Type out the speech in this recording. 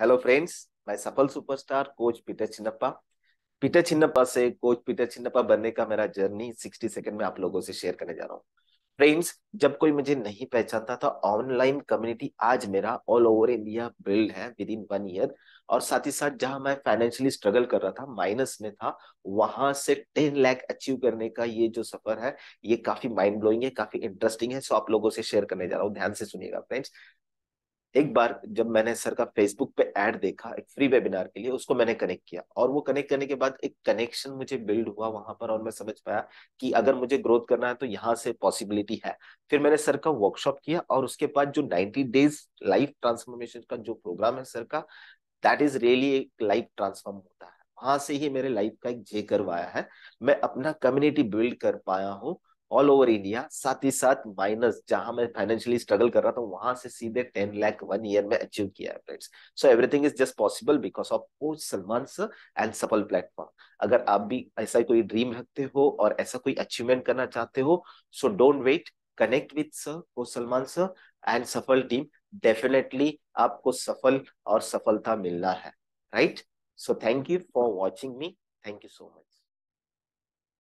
hello friends मैं Safal superstar coach Peter Chinnappa Peter Chinnappa से coach Peter Chinnappa बनने का मेरा जर्नी 60 सेकंड में आप लोगों से शेयर करने जा रहा हूँ फ्रेंड्स जब कोई मुझे नहीं पहचानता था ऑनलाइन कम्युनिटी आज मेरा ऑल ओवर इंडिया बिल्ड है विद इन वन ईयर और साथ ही साथ जहां मैं फाइनेंशियली स्ट्रगल कर रहा था माइनस में था वहां से टेन लैक अचीव करने का ये जो सफर है ये काफी माइंड ब्लोइंग है काफी इंटरेस्टिंग है सो आप लोगों से शेयर करने जा रहा हूँ ध्यान से सुनिएगा फ्रेंड्स एक बार जब मैंने सर का फेसबुक पे एड देखा एक फ्री वेबिनार के लिए उसको मैंने कनेक्ट किया और वो कनेक्ट करने के बाद एक कनेक्शन मुझे बिल्ड हुआ वहां पर और मैं समझ पाया कि अगर मुझे ग्रोथ करना है तो यहाँ से पॉसिबिलिटी है फिर मैंने सर का वर्कशॉप किया और उसके बाद जो नाइनटी डेज लाइफ ट्रांसफॉर्मेशन का जो प्रोग्राम है सर का दैट इज रियली एक लाइफ ट्रांसफॉर्म होता है वहां से ही मेरे लाइफ का एक जे करवाया है मैं अपना कम्युनिटी बिल्ड कर पाया हूँ ऑल ओवर इंडिया साथ ही साथ माइनस जहां मैं फाइनेंशियली स्ट्रगल कर रहा था वहां से सीधे टेन लाख वन ईयर में अचीव किया है friends so everything is just possible because of O Salman sir and Safal platform अगर आप भी ऐसा कोई ड्रीम रखते हो और ऐसा कोई अचीवमेंट करना चाहते हो so don't wait connect with sir O Salman sir and Safal team definitely आपको सफल और सफलता मिलना है right so thank you for watching me thank you so much